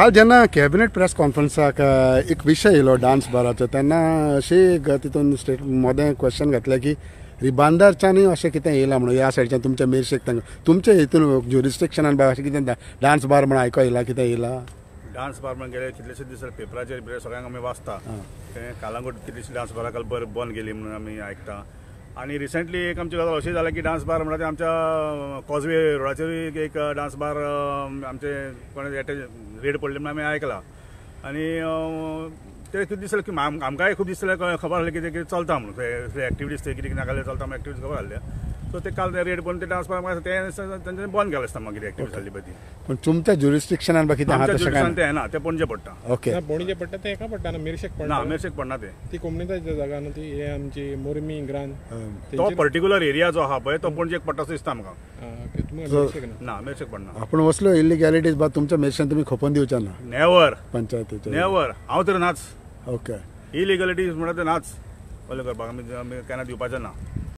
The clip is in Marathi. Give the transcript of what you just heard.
काल जेन्ना कॅबिनेट प्रेस कॉन्फरन्साक एक विषय येयलो डान्स बाराचो त्यांना अशी एक तितून स्टेट मोदें क्वेश्चन घातलें की रिबांदारच्यानी अशें कितें येयलां म्हणून ह्या सायडच्यान तुमच्या मेरशेक तांकां तुमच्या हितून ज्युरिस्ट्रिक्शनान बाय अशें कितें डान्स बार म्हणून आयको येयला कितें येयला डान्स बार म्हणून गेले कितलेशेच दीस पेपराचेर सगळ्यांक आमी वाचता कालांगूट कितलीशीं डान्स बारां काल बंद गेली म्हणून आमी आयकता आणि रिसेंटली एक आमची गजाल अशी झाली की डान्स बार म्हणटा आमच्या कॉजवे रोडाचे एक डान्स बार आमचे कोणाचे रेड पडले म्हणून आम्ही ऐकला आणि ते खूप दिसलं की आमकांय खूप दिसलं खबर आसलें कितें कितें चलता म्हणून एक्टिविटीज ते कितें कितें चलता एक्टिविटीज खबर आसल्या सो ते काल रेड बंद ते ट्रान्सफर मागता ते तांच्यानी बंद केलें आसता मागीर एक्टिविटी जाल्ली पण तुमच्या ज्युरिस्टिक्शन बाकी आहा आमच्या ना. ते येना पणजे पडटा ओके पणजे पडटा ते एका पडटा ना मिरशेक ना पडटा पडना ते ती कोमणिताच्या जागा न्हू ती हे आमची मोरमी ग्रान तो पर्टिक्युलर एरिया जो आहा पळय तो पणजे पडटा असो दिसता आमकां मिरशेक ना पडना आपण वसलो इलिगॅलिटीज बा तुमच्या मिरशेन तुम्ही खोपन दिवचे ना नेवर पंचायती नेवर हांव तर नाच ओके इलिगॅलिटीज म्हणत नाच पयलें करपाक आमी केन्ना दिवपाचे ना